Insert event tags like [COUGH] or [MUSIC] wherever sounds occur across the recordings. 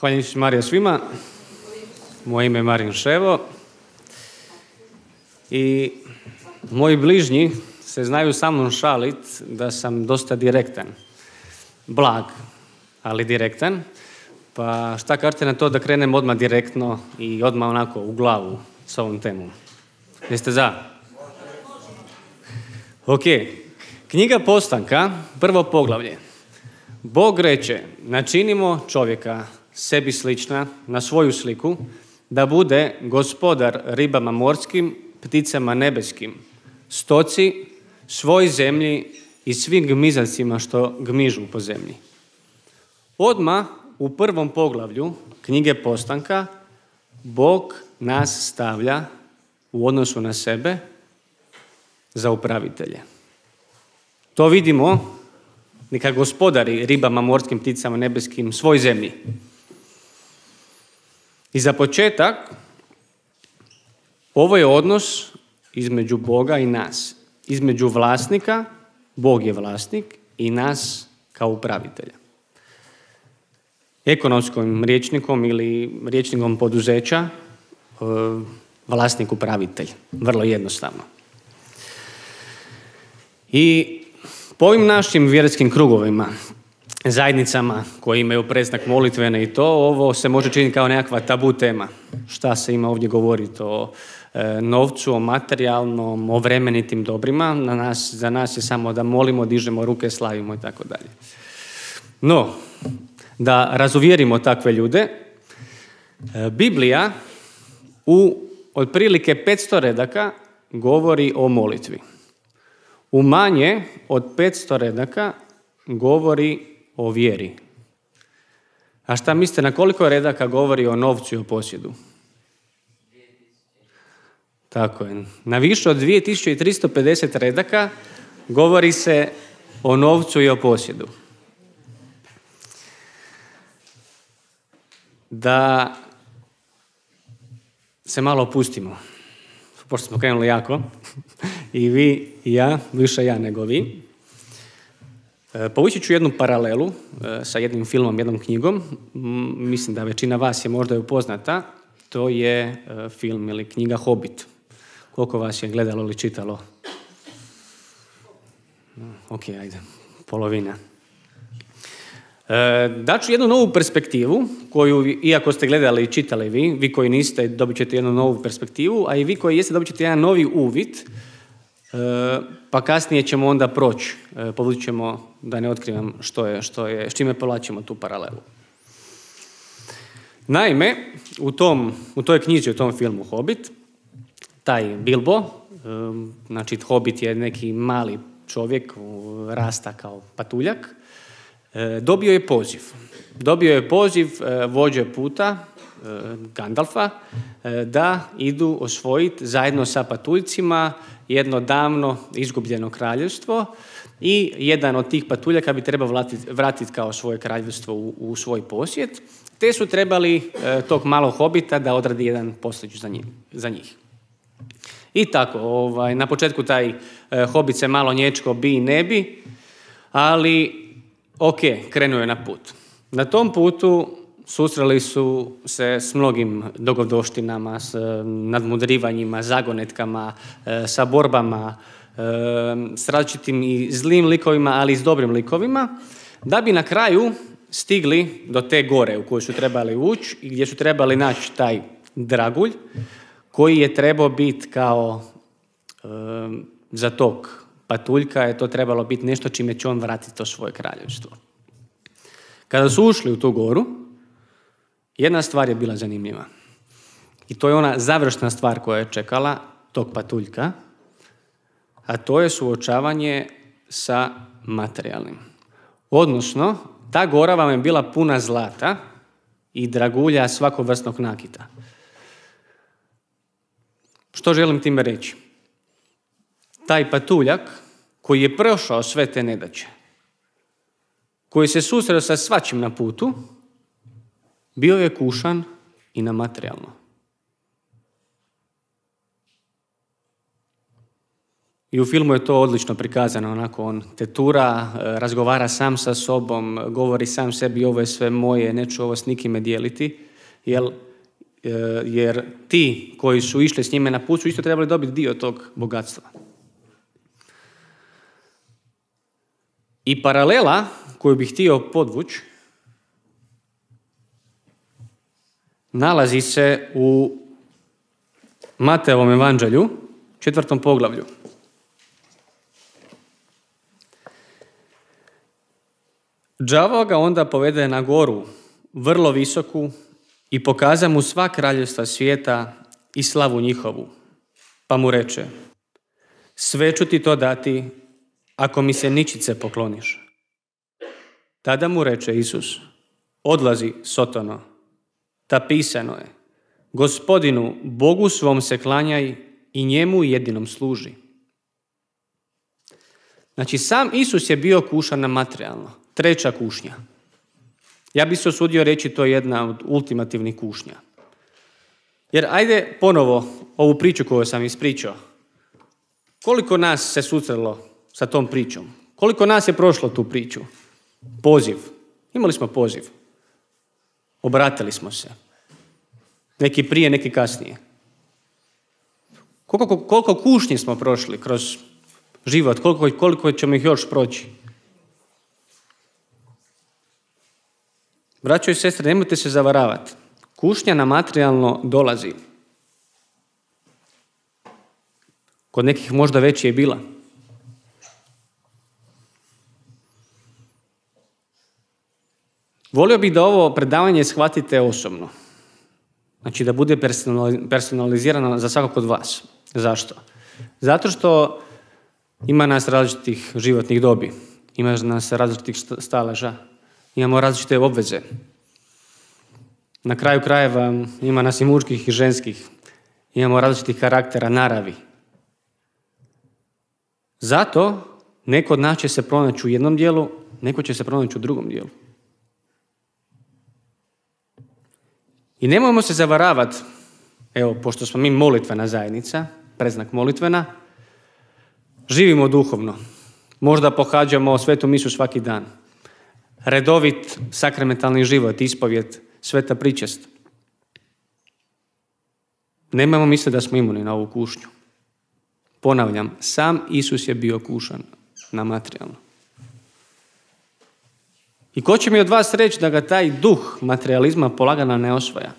Hvala Marija svima. Moje ime je Marin Ševo. I moji bližnji se znaju sa mnom šalit da sam dosta direktan. Blag, ali direktan. Pa šta kažete na to da krenem odmah direktno i odmah onako u glavu s ovom temom? Jeste za? Ok. Knjiga Postanka, prvo poglavlje. Bog reče, načinimo čovjeka sebi slična, na svoju sliku, da bude gospodar ribama morskim, pticama nebeskim, stoci, svoj zemlji i svim gmizacima što gmižu po zemlji. Odma u prvom poglavlju knjige Postanka Bog nas stavlja u odnosu na sebe za upravitelje. To vidimo neka gospodari ribama, morskim pticama, nebeskim, svoj zemlji. I za početak, ovo je odnos između Boga i nas. Između vlasnika, Bog je vlasnik, i nas kao upravitelja. Ekonomskom riječnikom ili riječnikom poduzeća, e, vlasnik upravitelj. Vrlo jednostavno. I po ovim našim vjerskim krugovima zajednicama koji imaju predznak molitvene i to, ovo se može činiti kao nekakva tabu tema. Šta se ima ovdje govoriti o e, novcu, o materijalnom, o vremenitim dobrima. Na nas, za nas je samo da molimo, dižemo ruke, slavimo i tako dalje. No, da razuvjerimo takve ljude, e, Biblija u otprilike 500 redaka govori o molitvi. U manje od 500 redaka govori o vjeri. A šta mislite, na koliko redaka govori o novcu i o posjedu? Tako je. Na više od 2350 redaka govori se o novcu i o posjedu. Da se malo opustimo, pošto smo krenuli jako, [LAUGHS] i vi i ja, više ja nego vi, E, povući ću jednu paralelu e, sa jednim filmom, jednom knjigom. Mislim da većina vas je možda upoznata. To je e, film ili knjiga Hobbit. Koliko vas je gledalo ili čitalo? Ok, ajde. Polovina. daću jednu novu perspektivu, koju, iako ste gledali i čitali vi, vi koji niste, dobit ćete jednu novu perspektivu, a i vi koji jeste, dobit ćete jedan novi uvid E, pa kasnije ćemo onda proći, e, povući ćemo, da ne otkrivam što je, što je, s čime povlačimo tu paralelu. Naime, u, tom, u toj knjizi, u tom filmu Hobbit, taj Bilbo, e, znači Hobbit je neki mali čovjek, rasta kao patuljak, dobio je poziv. Dobio je poziv vođe puta, Gandalfa, da idu osvojiti zajedno sa patuljcima jedno davno izgubljeno kraljevstvo i jedan od tih patuljaka bi trebao vratiti kao svoje kraljevstvo u, svoj posjet, te su trebali e, tog malog hobita da odradi jedan posjeć za, njih. I tako, ovaj, na početku taj e, hobit se malo nječko bi i ne bi, ali ok, krenuo je na put. Na tom putu susreli su se s mnogim dogodoštinama, s eh, nadmudrivanjima, zagonetkama, eh, sa borbama, eh, s različitim i zlim likovima, ali i s dobrim likovima, da bi na kraju stigli do te gore u koju su trebali ući i gdje su trebali naći taj dragulj koji je trebao biti kao zatok za tog patuljka je to trebalo biti nešto čime će on vratiti to svoje kraljevstvo. Kada su ušli u tu goru, jedna stvar je bila zanimljiva. I to je ona završna stvar koja je čekala tog patuljka, a to je suočavanje sa materijalnim. Odnosno, ta gora vam je bila puna zlata i dragulja svakovrsnog nakita. Što želim time reći? Taj patuljak koji je prošao sve te nedaće, koji se susreo sa svačim na putu, bio je kušan i na materijalno. I u filmu je to odlično prikazano, onako on tetura, e, razgovara sam sa sobom, govori sam sebi ovo je sve moje, neću ovo s nikime dijeliti, jer, e, jer ti koji su išli s njime na put su isto trebali dobiti dio tog bogatstva. I paralela koju bih htio podvući nalazi se u Mateovom evanđelju, četvrtom poglavlju. Džavo ga onda povede na goru, vrlo visoku, i pokaza mu sva kraljevstva svijeta i slavu njihovu. Pa mu reče, sve ću ti to dati ako mi se ničice pokloniš. Tada mu reče Isus, odlazi, Sotono, ta pisano je, gospodinu, Bogu svom se klanjaj i njemu jedinom služi. Znači, sam Isus je bio kušan na materijalno. Treća kušnja. Ja bih se osudio reći to je jedna od ultimativnih kušnja. Jer ajde ponovo ovu priču koju sam ispričao. Koliko nas se susrelo sa tom pričom? Koliko nas je prošlo tu priču? Poziv. Imali smo poziv. Obratili smo se. Neki prije, neki kasnije. Koliko, koliko kušnji smo prošli kroz život, koliko, koliko ćemo ih još proći. Braćo i sestre, nemojte se zavaravati. Kušnja na materijalno dolazi. Kod nekih možda već je bila. Volio bih da ovo predavanje shvatite osobno. Znači da bude personalizirano za svakog od vas. Zašto? Zato što ima nas različitih životnih dobi, ima nas različitih stalaža. imamo različite obveze. Na kraju krajeva ima nas i muških i ženskih, imamo različitih karaktera, naravi. Zato neko od nas će se pronaći u jednom dijelu, neko će se pronaći u drugom dijelu. I nemojmo se zavaravati, evo, pošto smo mi molitvena zajednica, preznak molitvena, živimo duhovno. Možda pohađamo svetu misu svaki dan. Redovit sakramentalni život, ispovjet, sveta pričest. Nemojmo misliti da smo imuni na ovu kušnju. Ponavljam, sam Isus je bio kušan na materijalno. I ko će mi od vas reći da ga taj duh materializma polagana ne osvaja?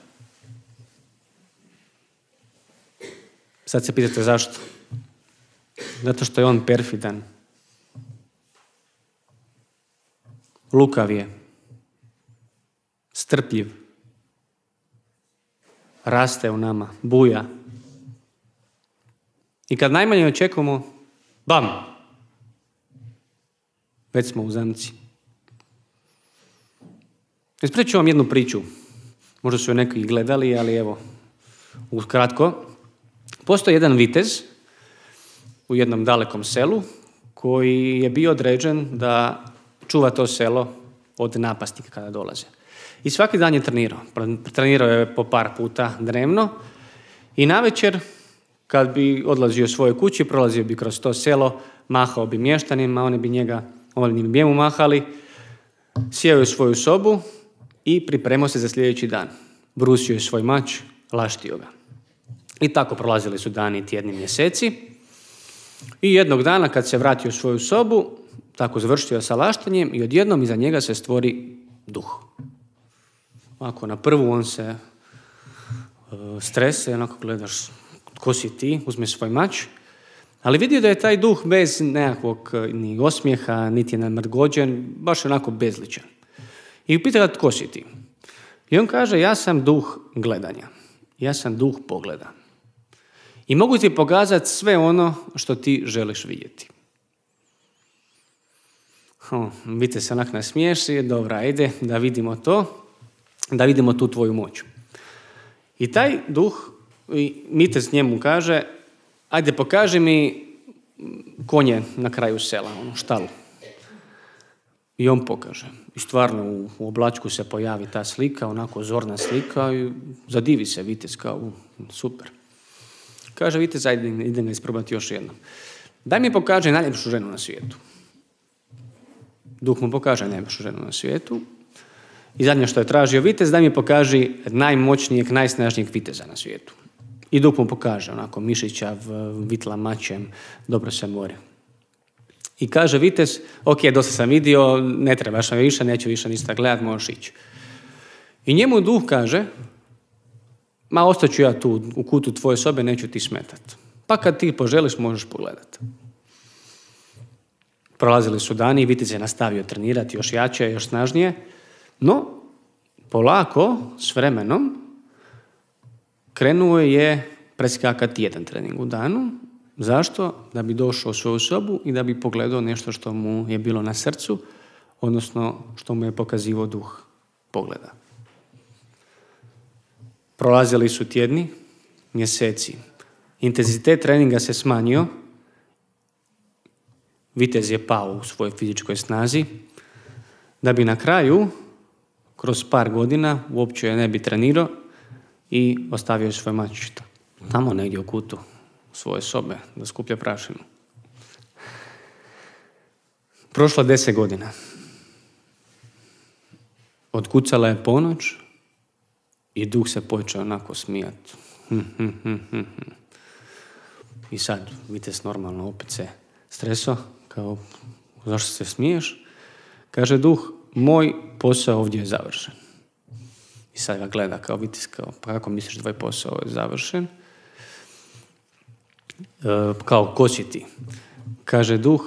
Sad se pitate zašto. Zato što je on perfidan. Lukav je. Strpljiv. Raste u nama. Buja. I kad najmanje očekujemo, bam! Već smo u zamci. Ispričat ću vam jednu priču. Možda su joj neki gledali, ali evo, ukratko. Postoji jedan vitez u jednom dalekom selu koji je bio određen da čuva to selo od napastnika kada dolaze. I svaki dan je trenirao. Trenirao je po par puta dnevno i navečer kad bi odlazio svojoj kući, prolazio bi kroz to selo, mahao bi mještanima, oni bi njega, oni bi njemu mahali, sjeo je u svoju sobu i pripremao se za sljedeći dan. Brusio je svoj mač, laštio ga. I tako prolazili su dani i tjedni mjeseci. I jednog dana kad se vratio u svoju sobu, tako završio sa laštanjem i odjednom iza njega se stvori duh. Ako na prvu on se e, strese, onako gledaš tko si ti, uzme svoj mač, ali vidio da je taj duh bez nekakvog e, ni osmijeha, niti je namrgođen, baš onako bezličan. I pita ga tko si ti? I on kaže ja sam duh gledanja. Ja sam duh pogleda. I mogu ti pokazati sve ono što ti želiš vidjeti. Vite se onak nasmiješi, dobra, ajde da vidimo to, da vidimo tu tvoju moć. I taj duh, Mites njemu kaže, ajde pokaži mi konje na kraju sela, ono štalu i on pokaže. I stvarno u, oblačku se pojavi ta slika, onako zorna slika i zadivi se vitez kao, u, super. Kaže vitez, ajde idem ga isprobati još jednom. Daj mi pokaže najljepšu ženu na svijetu. Duh mu pokaže najljepšu ženu na svijetu. I zadnje što je tražio vitez, daj mi pokaži najmoćnijeg, najsnažnijeg viteza na svijetu. I duh mu pokaže, onako, Mišića, vitla mačem, dobro se mori. I kaže vitez, ok, dosta sam vidio, ne trebaš me više, neću više ništa gledat, možeš ići. I njemu duh kaže, ma ostaću ja tu u kutu tvoje sobe, neću ti smetat. Pa kad ti poželiš, možeš pogledat. Prolazili su dani i vitez je nastavio trenirati još jače, još snažnije, no polako, s vremenom, krenuo je preskakati jedan trening u danu Zašto? Da bi došao u svoju sobu i da bi pogledao nešto što mu je bilo na srcu, odnosno što mu je pokazivo duh pogleda. Prolazili su tjedni, mjeseci. Intenzitet treninga se smanjio, vitez je pao u svojoj fizičkoj snazi, da bi na kraju, kroz par godina, uopće ne bi trenirao i ostavio svoj mačita tamo negdje u kutu, svoje sobe da skuplja prašinu. Prošla deset godina. Odkucala je ponoć i duh se počeo onako smijat. Hm, hm, hm, I sad, Vites normalno opet se streso, kao, zašto se smiješ? Kaže duh, moj posao ovdje je završen. I sad ga gleda kao Vites, kao, pa kako misliš da ovaj posao je završen? E, kao kositi Kaže duh,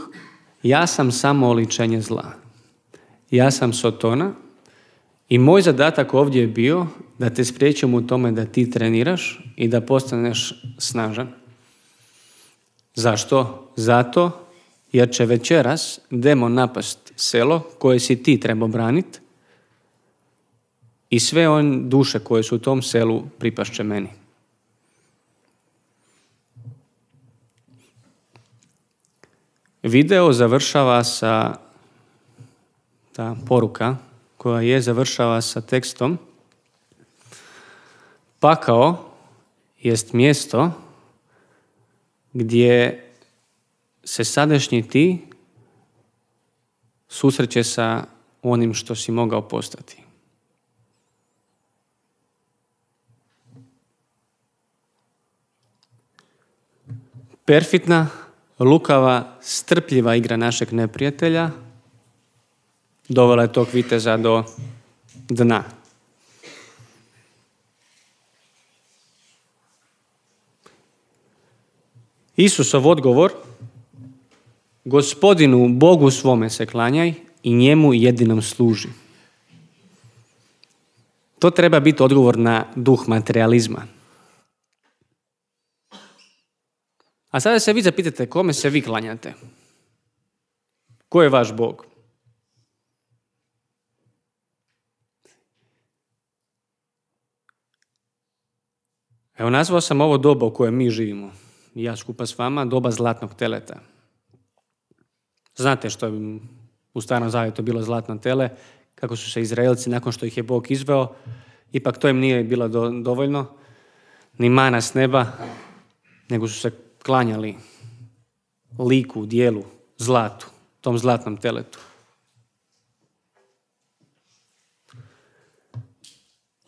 ja sam samo oličenje zla. Ja sam Sotona i moj zadatak ovdje je bio da te spriječim u tome da ti treniraš i da postaneš snažan. Zašto? Zato jer će večeras demon napast selo koje si ti trebao braniti i sve on duše koje su u tom selu pripašće meni. Video završava sa, ta poruka koja je završava sa tekstom Pakao jest mjesto gdje se sadašnji ti susreće sa onim što si mogao postati. Perfitna lukava, strpljiva igra našeg neprijatelja dovela je tog viteza do dna. Isusov odgovor, gospodinu Bogu svome se klanjaj i njemu jedinom služi. To treba biti odgovor na duh materializma. A sada se vi zapitate kome se vi klanjate? Ko je vaš Bog? Evo, nazvao sam ovo doba u kojem mi živimo. Ja skupa s vama, doba zlatnog teleta. Znate što je u starom zavjetu bilo zlatno tele, kako su se Izraelci nakon što ih je Bog izveo, ipak to im nije bilo dovoljno, ni mana s neba, nego su se klanjali liku, dijelu, zlatu, tom zlatnom teletu.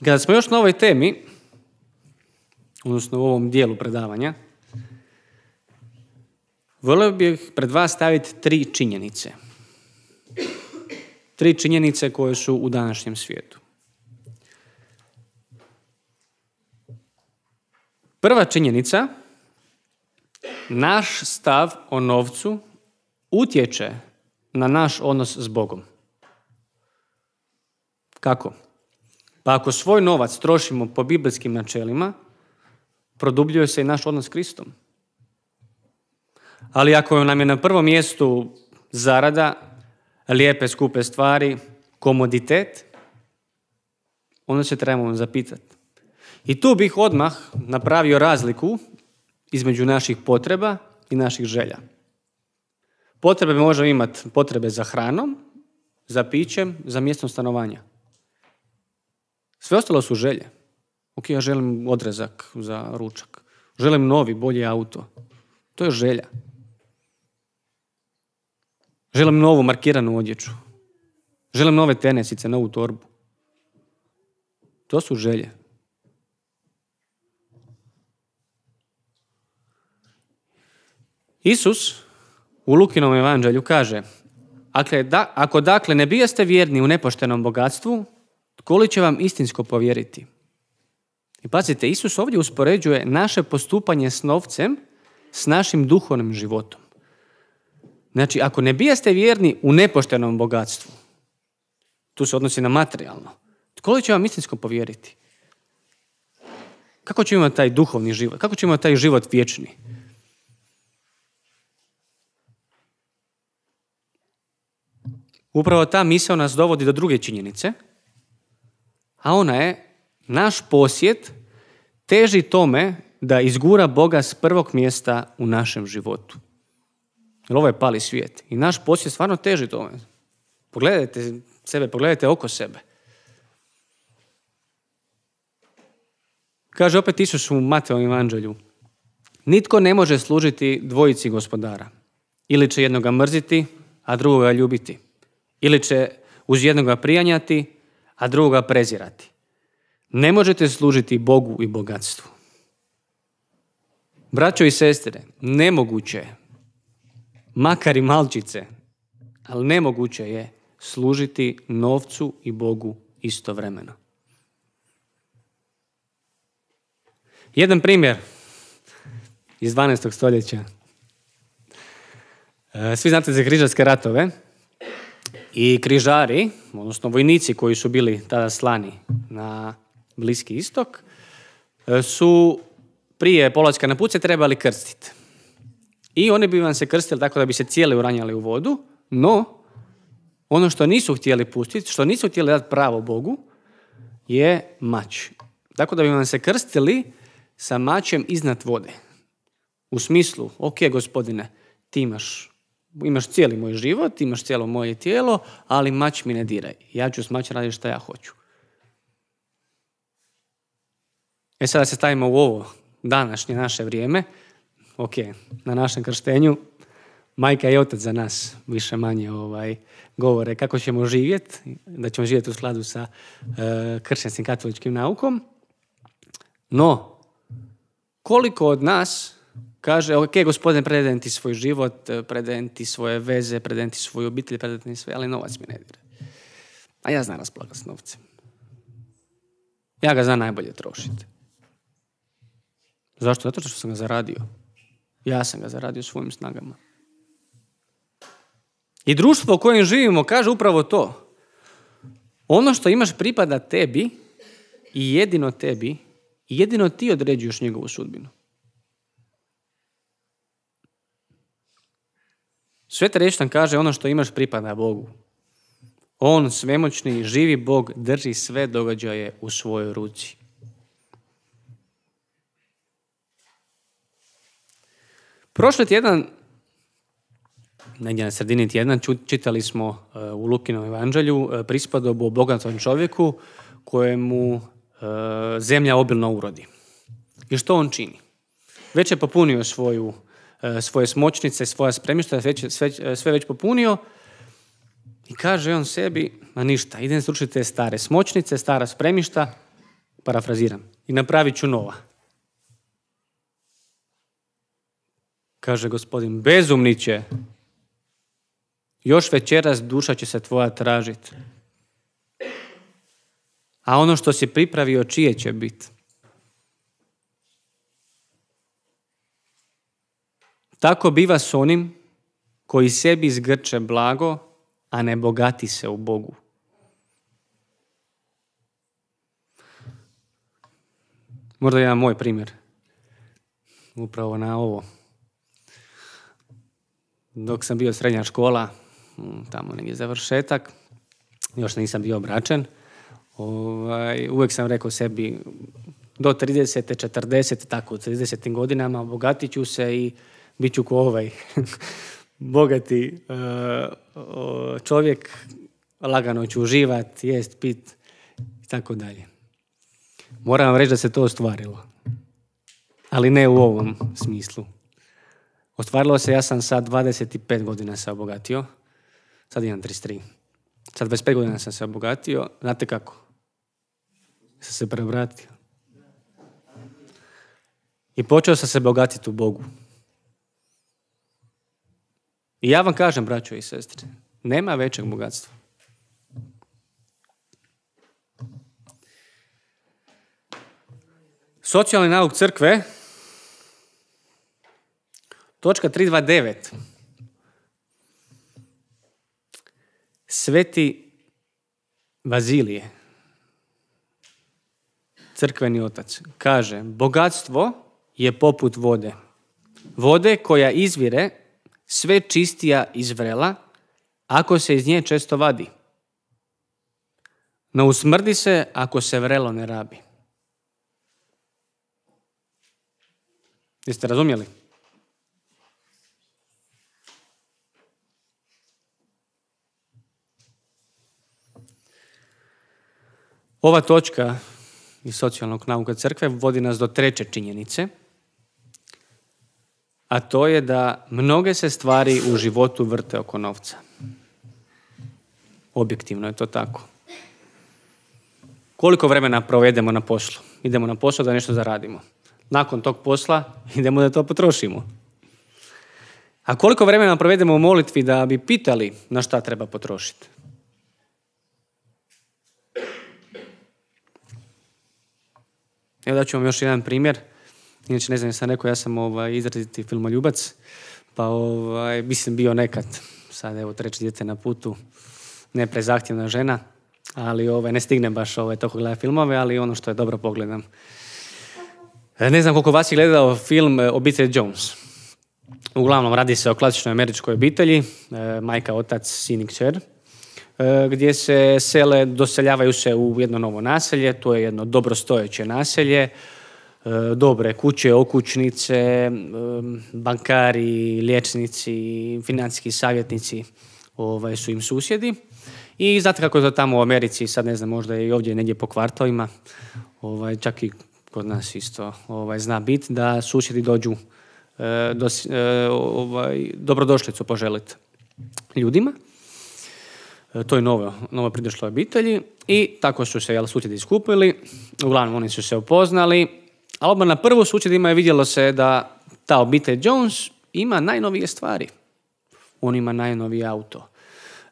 Kada smo još na ovoj temi, odnosno u ovom dijelu predavanja, volio bih pred vas staviti tri činjenice. Tri činjenice koje su u današnjem svijetu. Prva činjenica naš stav o novcu utječe na naš odnos s Bogom. Kako? Pa ako svoj novac trošimo po biblijskim načelima, produbljuje se i naš odnos s Kristom. Ali ako nam je na prvom mjestu zarada, lijepe, skupe stvari, komoditet, onda se trebamo zapitati. I tu bih odmah napravio razliku između naših potreba i naših želja. Potrebe možemo imati potrebe za hranom, za pićem, za mjestom stanovanja. Sve ostalo su želje. Ok, ja želim odrezak za ručak. Želim novi, bolji auto. To je želja. Želim novu markiranu odjeću. Želim nove tenesice, novu torbu. To su želje. Isus u Lukinom evanđelju kaže Ako dakle ne bijeste vjerni u nepoštenom bogatstvu, tko li će vam istinsko povjeriti? I pazite, Isus ovdje uspoređuje naše postupanje s novcem s našim duhovnim životom. Znači, ako ne bijeste vjerni u nepoštenom bogatstvu, tu se odnosi na materijalno, tko li će vam istinsko povjeriti? Kako će imati taj duhovni život? Kako će imati taj život vječni? Upravo ta misao nas dovodi do druge činjenice, a ona je naš posjet teži tome da izgura Boga s prvog mjesta u našem životu. Jer ovo je pali svijet. I naš posjet stvarno teži tome. Pogledajte sebe, pogledajte oko sebe. Kaže opet Isus u Mateo evanđelju. Nitko ne može služiti dvojici gospodara. Ili će jednoga mrziti, a drugoga ljubiti ili će uz jednoga prijanjati, a drugoga prezirati. Ne možete služiti Bogu i bogatstvu. Braćo i sestre, nemoguće je, makar i malčice, ali nemoguće je služiti novcu i Bogu istovremeno. Jedan primjer iz 12. stoljeća. E, svi znate za križarske ratove. I križari, odnosno vojnici koji su bili tada slani na Bliski istok, e, su prije polaska na puce trebali krstiti. I oni bi vam se krstili tako da bi se cijeli uranjali u vodu, no ono što nisu htjeli pustiti, što nisu htjeli dati pravo Bogu, je mač. Tako da bi vam se krstili sa mačem iznad vode. U smislu, ok gospodine, ti imaš imaš cijeli moj život, imaš cijelo moje tijelo, ali mač mi ne diraj. Ja ću s mač raditi što ja hoću. E sada se stavimo u ovo današnje naše vrijeme. Ok, na našem krštenju majka i otac za nas više manje ovaj, govore kako ćemo živjeti, da ćemo živjeti u skladu sa uh, kršćanskim katoličkim naukom. No, koliko od nas kaže, ok, gospodine, predajem ti svoj život, eh, predajem ti svoje veze, predajem ti svoju obitelj, predajem ti sve, ali novac mi ne dira. A ja znam raspolagati s novcem. Ja ga znam najbolje trošiti. Zašto? Zato što sam ga zaradio. Ja sam ga zaradio svojim snagama. I društvo u kojem živimo kaže upravo to. Ono što imaš pripada tebi i jedino tebi i jedino ti određuješ njegovu sudbinu. Sveta riječ nam kaže ono što imaš pripada Bogu. On, svemoćni, živi Bog, drži sve događaje u svojoj ruci. Prošli tjedan, negdje na sredini tjedna, čitali smo eh, u Lukinom evanđelju eh, prispadobu o bogatom čovjeku kojemu eh, zemlja obilno urodi. I što on čini? Već je popunio svoju E, svoje smočnice, svoja spremišta, sve, sve, e, sve već popunio. I kaže on sebi, ma ništa, idem srušiti te stare smočnice, stara spremišta, parafraziram, i napravit ću nova. Kaže gospodin, bezumniće, još večeras duša će se tvoja tražiti. A ono što si pripravio, čije će biti? Tako biva s onim koji sebi zgrče blago, a ne bogati se u Bogu. Možda jedan moj primjer. Upravo na ovo. Dok sam bio srednja škola, tamo negdje završetak, još nisam bio obračen, ovaj, uvijek sam rekao sebi do 30. 40. tako u 30. godinama obogatit ću se i bit ću ko ovaj [LAUGHS] bogati e, čovjek, lagano ću uživat, jest, pit i tako dalje. Moram vam reći da se to ostvarilo, ali ne u ovom smislu. Ostvarilo se, ja sam sad 25 godina se obogatio, sad imam 33. Sad 25 godina sam se obogatio, znate kako? Sam se preobratio. I počeo sam se bogatiti u Bogu. I ja vam kažem, braćo i sestre, nema većeg bogatstva. Socijalni nauk crkve, točka 329. Sveti Vazilije, crkveni otac, kaže bogatstvo je poput vode. Vode koja izvire sve čistija iz vrela, ako se iz nje često vadi. No usmrdi se ako se vrelo ne rabi. Jeste razumjeli? Ova točka iz socijalnog nauka crkve vodi nas do treće činjenice – a to je da mnoge se stvari u životu vrte oko novca. Objektivno je to tako. Koliko vremena provedemo na poslu? Idemo na posao da nešto zaradimo. Nakon tog posla [LAUGHS] idemo da to potrošimo. A koliko vremena provedemo u molitvi da bi pitali na šta treba potrošiti? Evo da ću vam još jedan primjer. Inače, ne znam, sam rekao, ja sam ovaj, izraziti filmoljubac, pa ovaj, mislim bio nekad, sad evo treći dijete na putu, ne prezahtjevna žena, ali ovaj, ne stignem baš ovaj, toko gledati filmove, ali ono što je dobro pogledam. E, ne znam koliko vas je gledao film e, Obitelj Jones. Uglavnom, radi se o klasičnoj američkoj obitelji, e, majka, otac, sin i gdje se sele, doseljavaju se u jedno novo naselje, to je jedno dobrostojeće naselje, E, dobre kuće, okućnice, e, bankari, liječnici, financijski savjetnici ovaj, su im susjedi. I znate kako je to tamo u Americi, sad ne znam, možda i ovdje negdje po kvartovima, ovaj, čak i kod nas isto ovaj, zna bit, da susjedi dođu eh, dos, e, ovaj, dobrodošlicu poželiti ljudima. to je novo, novo pridošlo obitelji i tako su se jel, susjedi skupili, uglavnom oni su se upoznali, ali odmah na prvu sučedima je vidjelo se da ta obitelj Jones ima najnovije stvari. On ima najnoviji auto.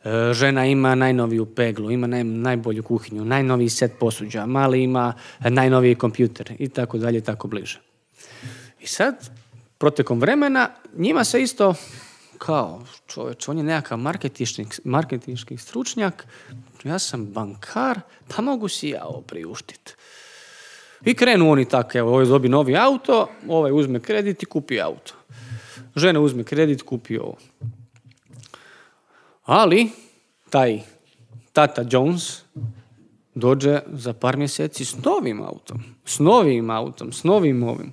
E, žena ima najnoviju peglu, ima najbolju kuhinju, najnoviji set posuđa, mali ima najnoviji kompjuter i tako dalje, tako bliže. I sad, protekom vremena, njima se isto kao, čovječ, on je nekakav marketinški stručnjak, ja sam bankar, pa mogu si ja ovo priuštiti. I krenu oni tako, evo, ovaj dobi novi auto, ovaj uzme kredit i kupi auto. Žena uzme kredit, kupi ovo. Ali, taj tata Jones dođe za par mjeseci s novim autom. S novim autom, s novim ovim.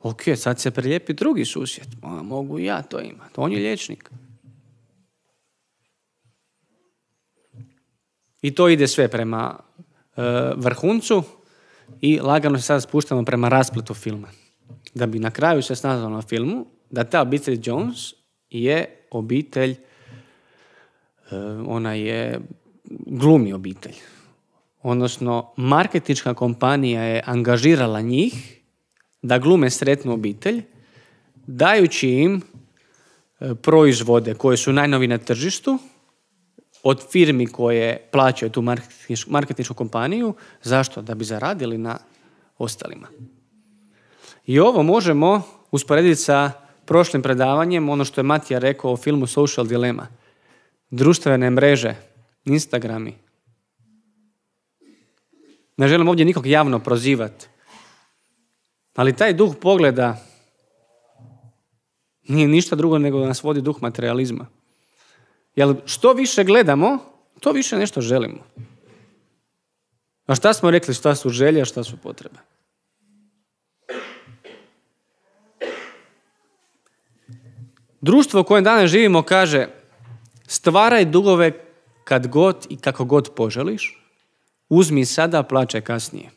Ok, sad se prelijepi drugi susjed. Mogu mogu ja to imati, On je liječnik. I to ide sve prema e, vrhuncu i lagano se sad spuštamo prema raspletu filma. Da bi na kraju se snazalo na filmu da ta obitelj Jones je obitelj, eh, ona je glumi obitelj. Odnosno, marketinška kompanija je angažirala njih da glume sretnu obitelj, dajući im eh, proizvode koje su najnovi na tržištu, od firmi koje plaćaju tu marketinšku kompaniju. Zašto? Da bi zaradili na ostalima. I ovo možemo usporediti sa prošlim predavanjem, ono što je Matija rekao o filmu Social Dilema. Društvene mreže, Instagrami. Ne želim ovdje nikog javno prozivati. Ali taj duh pogleda nije ništa drugo nego da nas vodi duh materializma. Jer što više gledamo, to više nešto želimo. A šta smo rekli, šta su želje, a šta su potrebe? Društvo u kojem danas živimo kaže stvaraj dugove kad god i kako god poželiš, uzmi sada, plaćaj kasnije.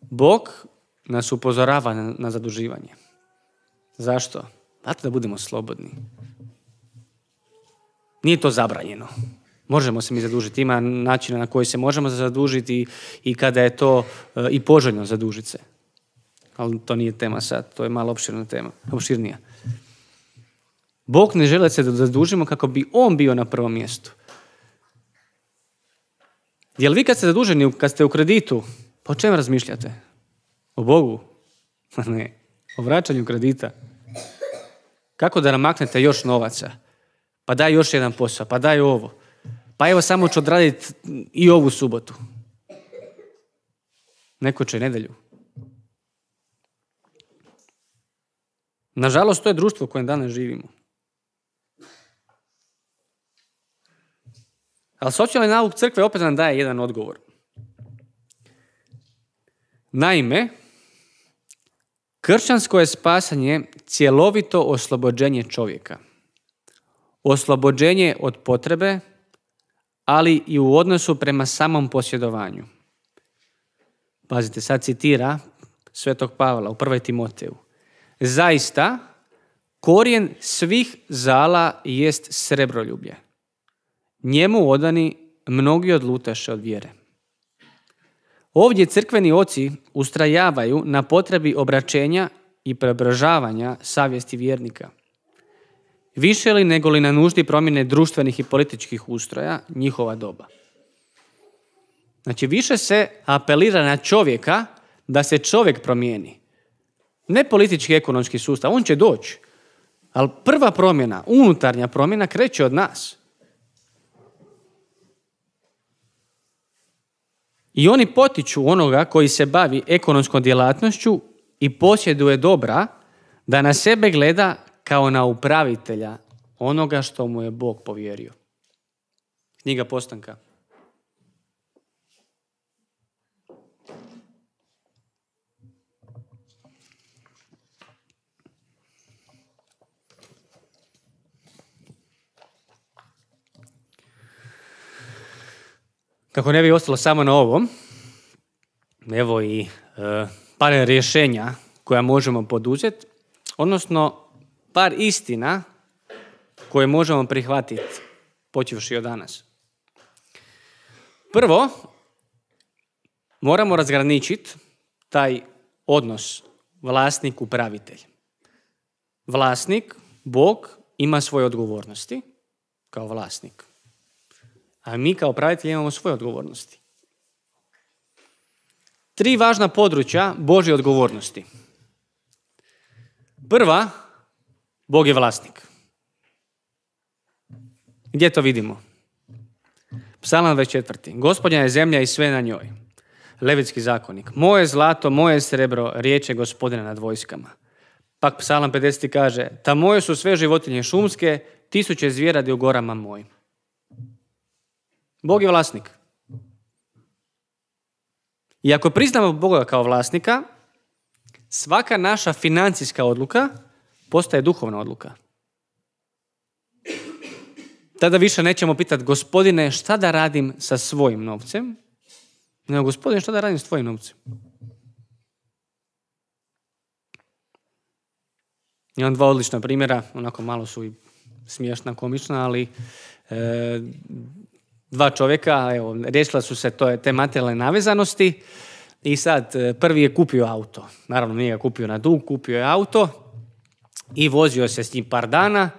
Bog nas upozorava na, na zaduživanje. Zašto? Zato da budemo slobodni. Nije to zabranjeno. Možemo se mi zadužiti. Ima načina na koji se možemo zadužiti i kada je to e, i poželjno zadužiti se. Ali to nije tema sad. To je malo opširna tema. Opširnija. Bog ne žele se da zadužimo kako bi On bio na prvom mjestu. Jel vi kad ste zaduženi, kad ste u kreditu, pa o čem razmišljate? O Bogu? [LAUGHS] ne, o vraćanju kredita. Kako da namaknete još novaca? Pa daj još jedan posao, pa daj ovo. Pa evo samo ću odraditi i ovu subotu. Neko će nedelju. Nažalost, to je društvo u kojem danas živimo. Ali socijalni nauk crkve opet nam daje jedan odgovor. Naime, Kršćansko je spasanje cjelovito oslobođenje čovjeka. Oslobođenje od potrebe, ali i u odnosu prema samom posjedovanju. Pazite, sad citira Svetog Pavla u prvoj Timoteju. Zaista, korijen svih zala jest srebroljublje. Njemu odani mnogi odlutaše od vjere. Ovdje crkveni oci ustrajavaju na potrebi obraćenja i preobražavanja savjesti vjernika. Više li nego li na nuždi promjene društvenih i političkih ustroja njihova doba. Znači više se apelira na čovjeka da se čovjek promijeni. Ne politički ekonomski sustav, on će doći. Ali prva promjena, unutarnja promjena kreće od nas. I oni potiču onoga koji se bavi ekonomskom djelatnošću i posjeduje dobra da na sebe gleda kao na upravitelja onoga što mu je Bog povjerio. Knjiga Postanka. Kako ne bi ostalo samo na ovom, evo i par e, rješenja koja možemo poduzeti, odnosno par istina koje možemo prihvatiti počevši od danas. Prvo, moramo razgraničiti taj odnos vlasnik-upravitelj. Vlasnik, Bog, ima svoje odgovornosti kao vlasnik. A mi kao pravitelji imamo svoje odgovornosti. Tri važna područja Božje odgovornosti. Prva, Bog je vlasnik. Gdje to vidimo? Psalam 24. Gospodnja je zemlja i sve na njoj. Levitski zakonik. Moje zlato, moje srebro, riječe gospodine nad vojskama. Pak psalam 50. kaže, ta moje su sve životinje šumske, tisuće zvijeradi u gorama mojim. Bog je vlasnik. I ako priznamo Boga kao vlasnika, svaka naša financijska odluka postaje duhovna odluka. Tada više nećemo pitati, gospodine, šta da radim sa svojim novcem? Nego, gospodine, šta da radim s tvojim novcem? Imam dva odlična primjera, onako malo su i smiješna, komična, ali e, dva čovjeka, evo, riješila su se to, te materijalne navezanosti i sad e, prvi je kupio auto. Naravno nije ga kupio na dug, kupio je auto i vozio se s njim par dana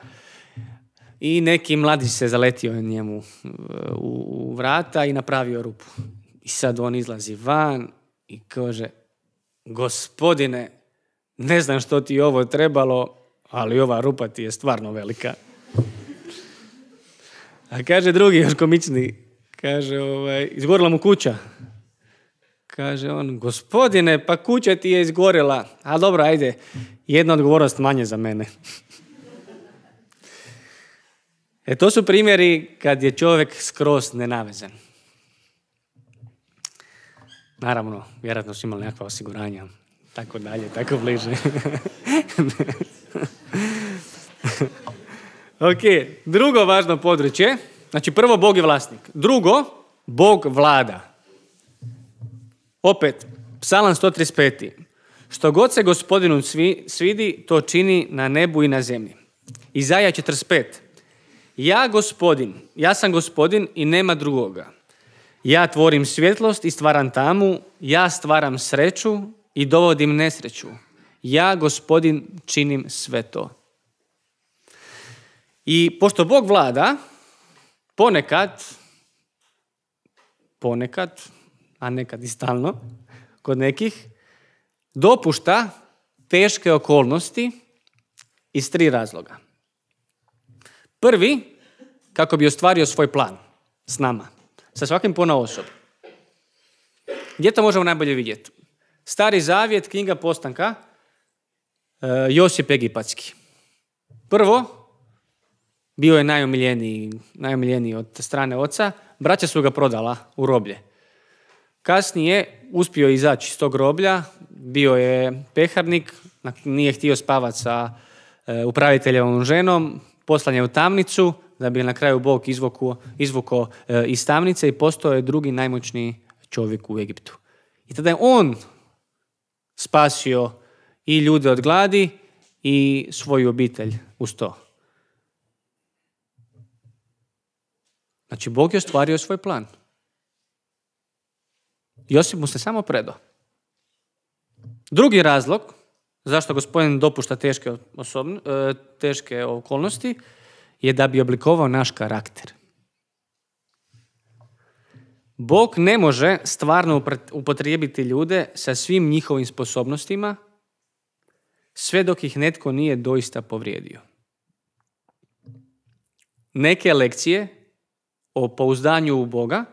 i neki mladi se zaletio njemu e, u vrata i napravio rupu. I sad on izlazi van i kaže, gospodine, ne znam što ti ovo trebalo, ali ova rupa ti je stvarno velika. A kaže drugi, još komični, kaže, ovaj, izgorila mu kuća. Kaže on, gospodine, pa kuća ti je izgorila. A dobro, ajde, jedna odgovornost manje za mene. [LAUGHS] E to su primjeri kad je čovjek skroz nenavezan. Naravno, vjerojatno su imali nekakva osiguranja, tako dalje, tako bliže. [LAUGHS] Ok, drugo važno područje, znači prvo Bog je vlasnik. Drugo, Bog vlada. Opet, psalam 135. Što god se gospodinu svidi, to čini na nebu i na zemlji. Izaja 45. Ja gospodin, ja sam gospodin i nema drugoga. Ja tvorim svjetlost i stvaram tamu, ja stvaram sreću i dovodim nesreću. Ja gospodin činim sve to. I pošto Bog vlada, ponekad, ponekad, a nekad i stalno, kod nekih, dopušta teške okolnosti iz tri razloga. Prvi, kako bi ostvario svoj plan s nama, sa svakim pona osob. Gdje to možemo najbolje vidjeti? Stari zavjet, knjiga postanka, e, Josip Egipatski. Prvo, bio je najomiljeniji, najomiljeniji od strane oca. Braća su ga prodala u roblje. Kasnije uspio je izaći iz tog roblja, bio je peharnik, nije htio spavati sa e, upraviteljevom ženom, poslan je u tamnicu, da bi na kraju Bog izvuko, izvuko e, iz tamnice i postao je drugi najmoćni čovjek u Egiptu. I tada je on spasio i ljude od gladi i svoju obitelj uz to. Znači, Bog je ostvario svoj plan. Josip mu se samo predao. Drugi razlog zašto gospodin dopušta teške, osobne, teške okolnosti je da bi oblikovao naš karakter. Bog ne može stvarno upotrijebiti ljude sa svim njihovim sposobnostima sve dok ih netko nije doista povrijedio. Neke lekcije o pouzdanju u Boga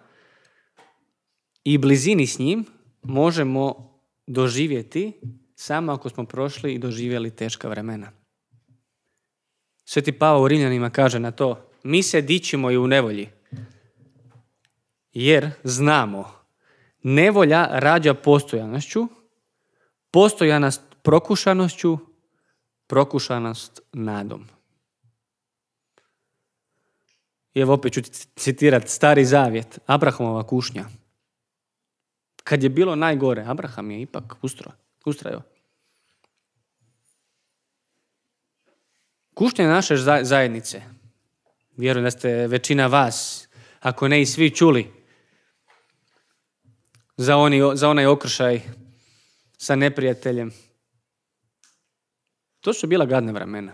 i blizini s njim možemo doživjeti samo ako smo prošli i doživjeli teška vremena. Sveti Pavo u Rimljanima kaže na to, mi se dičimo i u nevolji, jer znamo, nevolja rađa postojanošću, postojanost prokušanošću, prokušanost nadom. I evo opet ću citirati Stari Zavjet, Abrahamova kušnja. Kad je bilo najgore, Abraham je ipak ustrojao. ustrajao. Kušnja naše zajednice, vjerujem da ste većina vas, ako ne i svi čuli, za, oni, za onaj okršaj sa neprijateljem. To su bila gadna vremena.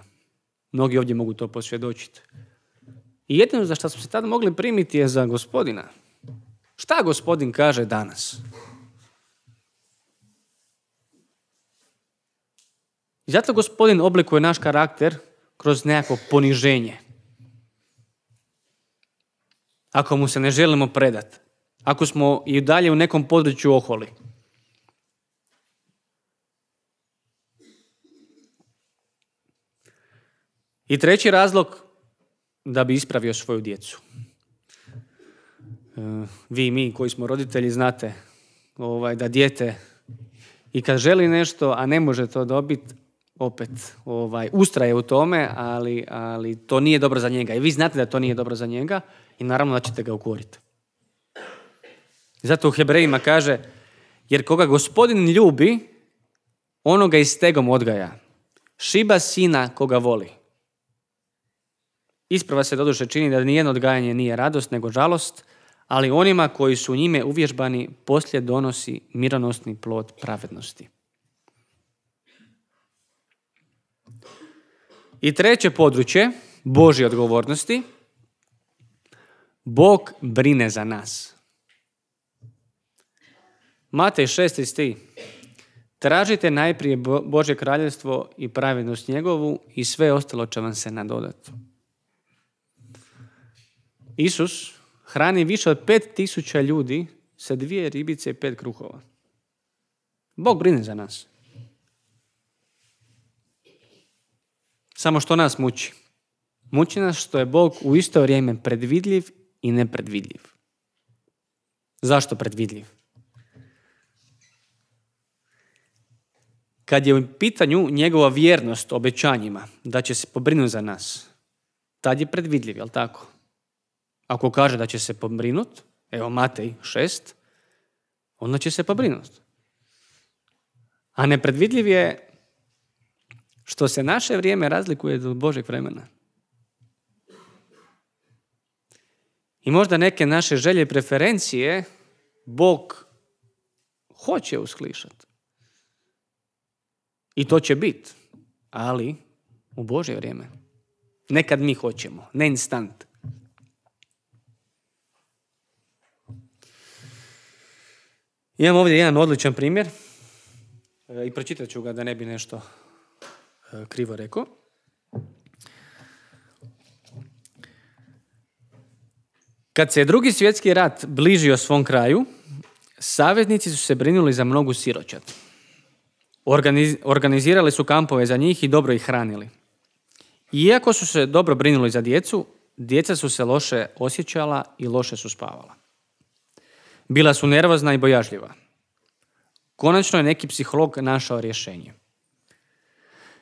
Mnogi ovdje mogu to posvjedočiti. I jedino za što smo se tada mogli primiti je za gospodina. Šta gospodin kaže danas? zato gospodin oblikuje naš karakter kroz nekako poniženje. Ako mu se ne želimo predat. Ako smo i dalje u nekom području oholi. I treći razlog da bi ispravio svoju djecu. E, vi i mi koji smo roditelji znate ovaj, da dijete i kad želi nešto, a ne može to dobiti, opet ovaj, ustraje u tome, ali, ali to nije dobro za njega. I vi znate da to nije dobro za njega i naravno da ćete ga ukoriti. Zato u Hebrejima kaže, jer koga gospodin ljubi, onoga tegom odgaja. Šiba sina koga voli. Isprava se doduše čini da nijedno odgajanje nije radost nego žalost, ali onima koji su njime uvježbani poslije donosi mironosni plod pravednosti. I treće područje, Božje odgovornosti, Bog brine za nas. Matej 6. sti. Tražite najprije Božje kraljevstvo i pravednost njegovu i sve ostalo će vam se nadodati. Isus hrani više od pet tisuća ljudi sa dvije ribice i pet kruhova. Bog brine za nas. Samo što nas muči. Muči nas što je Bog u isto vrijeme predvidljiv i nepredvidljiv. Zašto predvidljiv? Kad je u pitanju njegova vjernost obećanjima da će se pobrinuti za nas, tad je predvidljiv, jel tako? Ako kaže da će se pobrinut, evo Matej šest, onda će se pobrinut. A nepredvidljiv je što se naše vrijeme razlikuje od Božeg vremena. I možda neke naše želje i preferencije Bog hoće usklišati. I to će biti, ali u Božje vrijeme. Nekad mi hoćemo, ne instant. Imam ovdje jedan odličan primjer e, i pročitat ću ga da ne bi nešto e, krivo rekao. Kad se drugi svjetski rat bližio svom kraju, saveznici su se brinuli za mnogu siroćat. organizirali su kampove za njih i dobro ih hranili. Iako su se dobro brinuli za djecu, djeca su se loše osjećala i loše su spavala. Bila su nervozna i bojažljiva. Konačno je neki psiholog našao rješenje.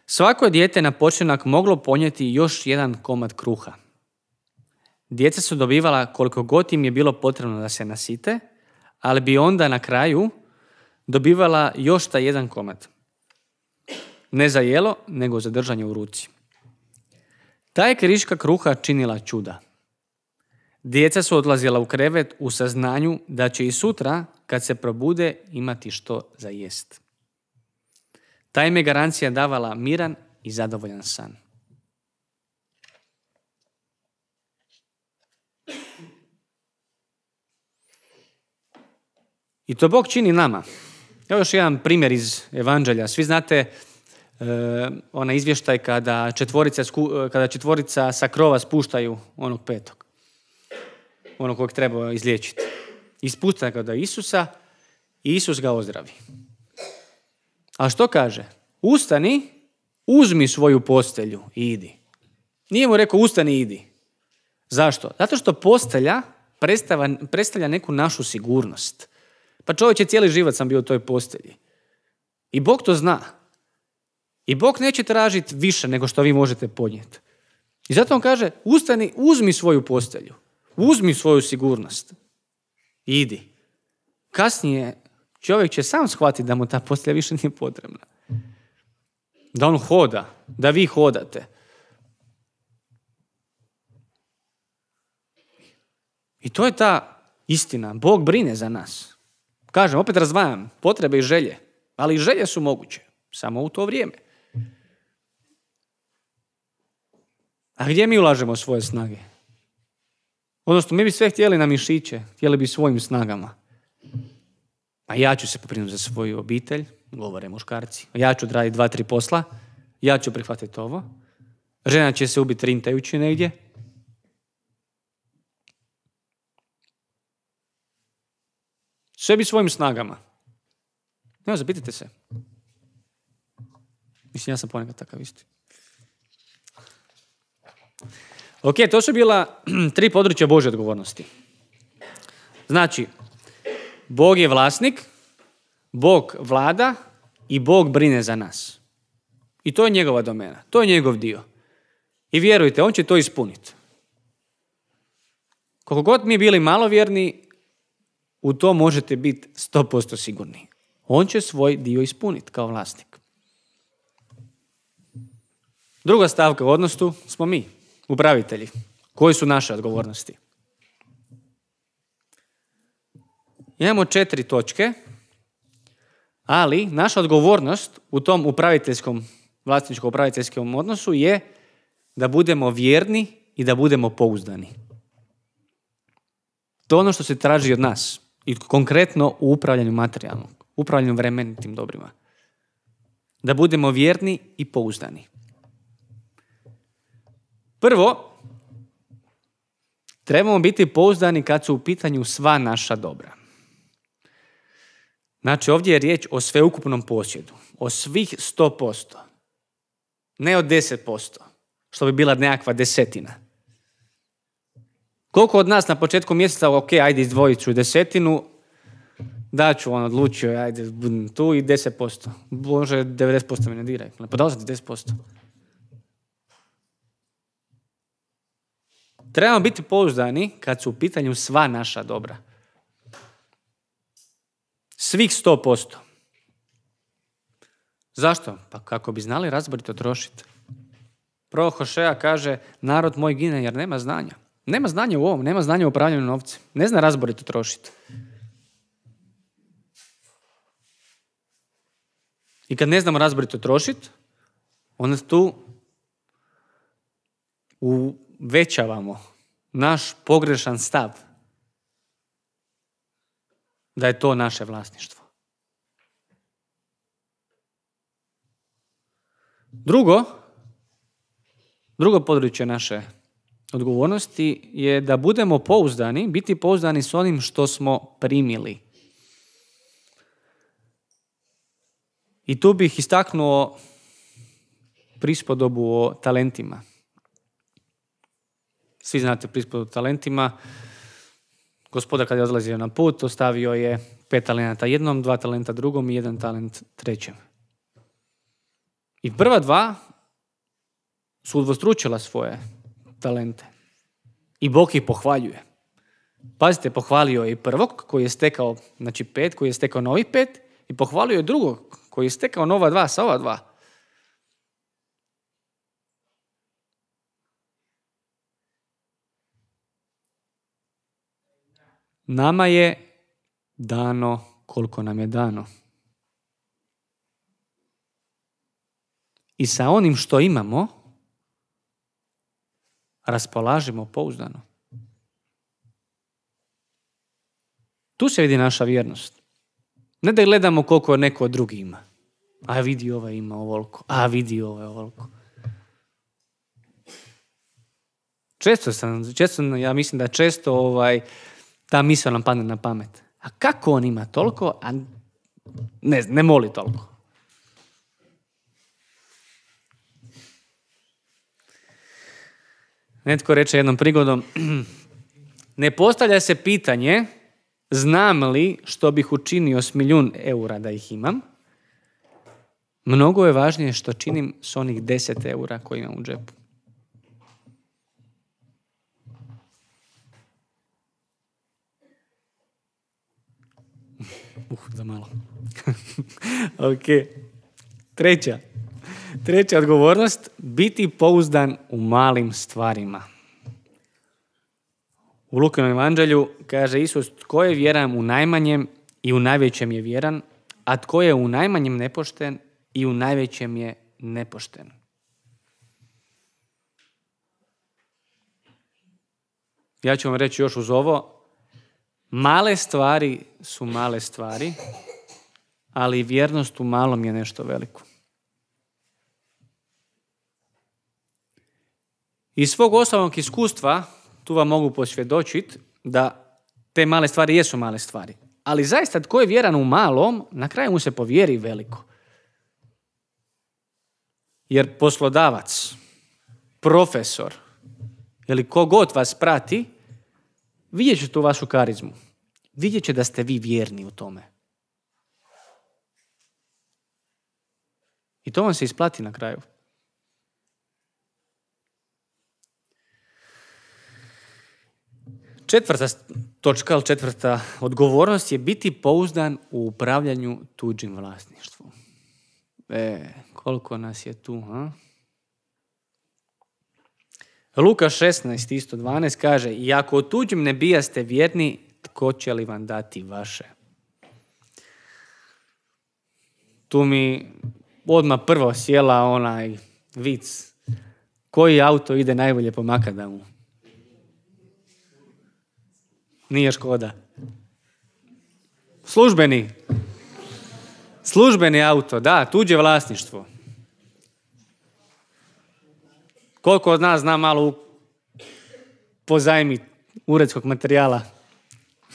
Svako je dijete na počinak moglo ponijeti još jedan komad kruha. Djeca su dobivala koliko god im je bilo potrebno da se nasite, ali bi onda na kraju dobivala još taj jedan komad. Ne za jelo, nego za držanje u ruci. Ta je kriška kruha činila čuda. Djeca su odlazila u krevet u saznanju da će i sutra, kad se probude, imati što za jest. Ta im garancija davala miran i zadovoljan san. I to Bog čini nama. Evo još jedan primjer iz Evanđelja. Svi znate ona e, onaj izvještaj kada četvorica, e, kada četvorica sa krova spuštaju onog petog ono kojeg treba izliječiti. Ispusta ga do Isusa i Isus ga ozdravi. A što kaže? Ustani, uzmi svoju postelju i idi. Nije mu rekao ustani i idi. Zašto? Zato što postelja predstavlja neku našu sigurnost. Pa čovječe, cijeli život sam bio u toj postelji. I Bog to zna. I Bog neće tražiti više nego što vi možete podnijeti. I zato on kaže, ustani, uzmi svoju postelju Uzmi svoju sigurnost. Idi. Kasnije čovjek će sam shvatiti da mu ta postelja više nije potrebna. Da on hoda, da vi hodate. I to je ta istina. Bog brine za nas. Kažem, opet razvajam potrebe i želje. Ali i želje su moguće. Samo u to vrijeme. A gdje mi ulažemo svoje snage? Odnosno, mi bi sve htjeli na mišiće, htjeli bi svojim snagama. A ja ću se poprinuti za svoju obitelj, govore muškarci. Ja ću odraditi dva, tri posla, ja ću prihvatiti ovo. Žena će se ubiti rintajući negdje. Sve bi svojim snagama. Ne, zapitajte se. Mislim, ja sam ponekad takav isti. Ok, to su bila [CLEARS THROAT] tri područja Božje odgovornosti. Znači, Bog je vlasnik, Bog vlada i Bog brine za nas. I to je njegova domena, to je njegov dio. I vjerujte, on će to ispuniti. Koliko god mi bili malovjerni, u to možete biti 100% sigurni. On će svoj dio ispuniti kao vlasnik. Druga stavka u odnosu smo mi upravitelji, koje su naše odgovornosti? Imamo četiri točke, ali naša odgovornost u tom upraviteljskom, vlasničko-upraviteljskom odnosu je da budemo vjerni i da budemo pouzdani. To je ono što se traži od nas. I konkretno u upravljanju materijalnog, upravljanju vremenitim dobrima. Da budemo vjerni i pouzdani. Prvo, trebamo biti pouzdani kad su u pitanju sva naša dobra. Znači, ovdje je riječ o sveukupnom posjedu. O svih 100%. Ne o 10%, što bi bila nekakva desetina. Koliko od nas na početku mjeseca, ok, ajde izdvojit ću desetinu, da ću, on odlučio, ajde, tu i 10%. Bože, 90% mi ne diraj. Pa podao sam ti 10%. trebamo biti pouzdani kad su u pitanju sva naša dobra. Svih sto posto. Zašto? Pa kako bi znali razborito trošiti. Prvo kaže, narod moj gine jer nema znanja. Nema znanja u ovom, nema znanja u upravljanju novcem. Ne zna razborito trošiti. I kad ne znamo razborito trošiti, onda tu u većavamo naš pogrešan stav da je to naše vlasništvo. Drugo, drugo područje naše odgovornosti je da budemo pouzdani, biti pouzdani s onim što smo primili. I tu bih istaknuo prispodobu o talentima svi znate prispodu talentima. Gospoda kada je odlazio na put, ostavio je pet talenta jednom, dva talenta drugom i jedan talent trećem. I prva dva su udvostručila svoje talente. I Bog ih pohvaljuje. Pazite, pohvalio je i prvog koji je stekao, znači pet, koji je stekao novi pet i pohvalio je drugog koji je stekao nova dva sa ova dva. Nama je dano koliko nam je dano. I sa onim što imamo, raspolažimo pouzdano. Tu se vidi naša vjernost. Ne da gledamo koliko neko drugi ima. A vidi ovaj ima ovoliko. A vidi ovaj ovoliko. Često sam, često, ja mislim da često ovaj, ta misla nam padne na pamet. A kako on ima toliko, a ne, ne moli toliko? Netko reče jednom prigodom, [CLEARS THROAT] ne postavlja se pitanje znam li što bih učinio s milijun eura da ih imam, mnogo je važnije što činim s onih 10 eura koji imam u džepu. Uh, za malo. [LAUGHS] ok. Treća. Treća odgovornost, biti pouzdan u malim stvarima. U Lukinom evanđelju kaže Isus, tko je vjeran u najmanjem i u najvećem je vjeran, a tko je u najmanjem nepošten i u najvećem je nepošten. Ja ću vam reći još uz ovo, Male stvari su male stvari, ali vjernost u malom je nešto veliko. Iz svog osnovnog iskustva, tu vam mogu posvjedočiti da te male stvari jesu male stvari. Ali zaista tko je vjeran u malom, na kraju mu se povjeri veliko. Jer poslodavac, profesor ili kogod vas prati, vidjet će tu vašu karizmu. Vidjet će da ste vi vjerni u tome. I to vam se isplati na kraju. Četvrta točka, ali četvrta odgovornost je biti pouzdan u upravljanju tuđim vlasništvom. E, koliko nas je tu, ha? Luka 16, isto kaže I ako tuđim ne bijaste vjerni, tko će li vam dati vaše? Tu mi odmah prvo sjela onaj vic. Koji auto ide najbolje po Makadamu? Nije škoda. Službeni. Službeni auto, da, tuđe vlasništvo. Koliko od nas zna malo pozajmi uredskog materijala?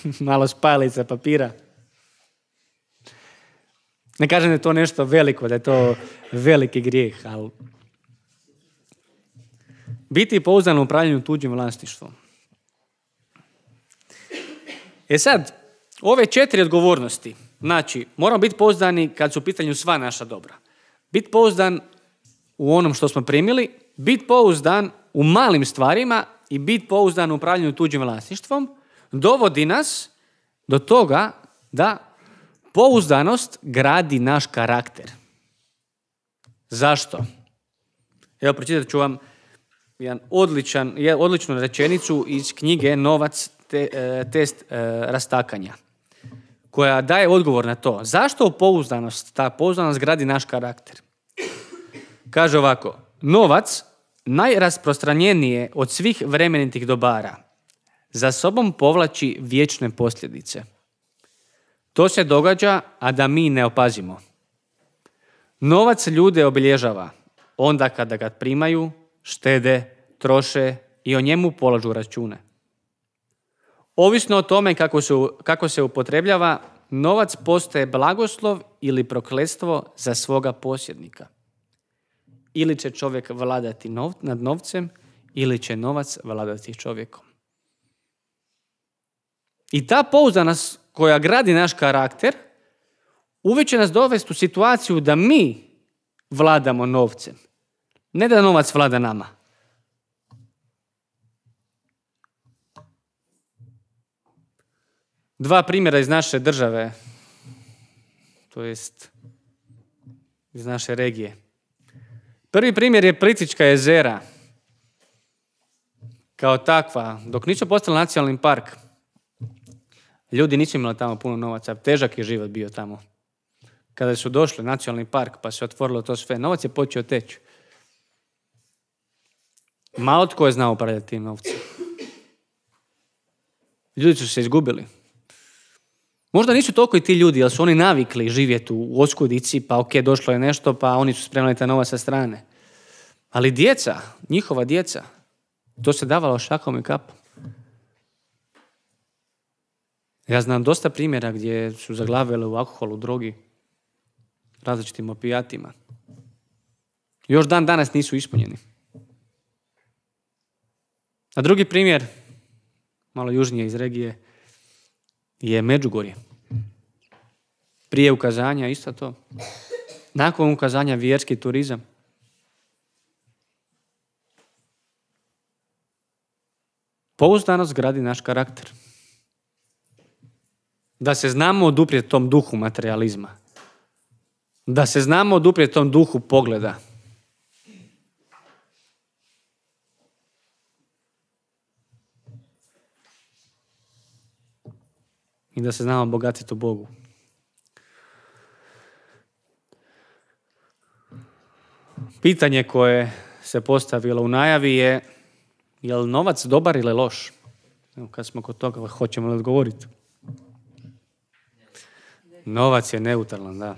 [LAUGHS] malo spajalica papira? Ne kažem da je to nešto veliko, da je to veliki grijeh, ali biti pouzdan u upravljanju tuđim vlasništvom. E sad, ove četiri odgovornosti, znači, moramo biti pouzdani kad su u pitanju sva naša dobra. Biti pouzdan u onom što smo primili, bit pouzdan u malim stvarima i bit pouzdan u upravljanju tuđim vlasništvom dovodi nas do toga da pouzdanost gradi naš karakter. Zašto? Evo, pročitat ću vam jedan odličan, jednu odličnu rečenicu iz knjige Novac e, test e, rastakanja koja daje odgovor na to. Zašto pouzdanost, ta pouzdanost gradi naš karakter? Kaže ovako, novac najrasprostranjenije od svih vremenitih dobara, za sobom povlači vječne posljedice. To se događa, a da mi ne opazimo. Novac ljude obilježava onda kada ga primaju, štede, troše i o njemu polažu račune. Ovisno o tome kako, kako se upotrebljava, novac postaje blagoslov ili prokletstvo za svoga posjednika. Ili će čovjek vladati nad novcem, ili će novac vladati čovjekom. I ta pouza nas, koja gradi naš karakter, uvijek će nas dovesti u situaciju da mi vladamo novcem. Ne da novac vlada nama. Dva primjera iz naše države, to jest iz naše regije. Prvi primjer je Plitvička jezera. Kao takva, dok nisu postali nacionalni park, ljudi nisu imali tamo puno novaca, težak je život bio tamo. Kada su došli nacionalni park pa se otvorilo to sve, novac je počeo teći. Malo tko je znao upravljati tim novcem. Ljudi su se izgubili. Možda nisu toliko i ti ljudi, jer su oni navikli živjeti u oskudici, pa ok, došlo je nešto, pa oni su spremali ta nova sa strane. Ali djeca, njihova djeca, to se davalo šakom i kapom. Ja znam dosta primjera gdje su zaglavili u alkoholu, drogi, različitim opijatima. Još dan danas nisu ispunjeni. A drugi primjer, malo južnije iz regije, je Međugorje. Prije ukazanja isto to. Nakon ukazanja vjerski turizam. Pouzdanost gradi naš karakter. Da se znamo oduprijeti tom duhu materializma. Da se znamo oduprijeti tom duhu pogleda. i da se znamo bogatiti u Bogu. Pitanje koje se postavilo u najavi je je li novac dobar ili loš? Evo, kad smo kod toga, hoćemo li odgovoriti? Novac je neutralan, da.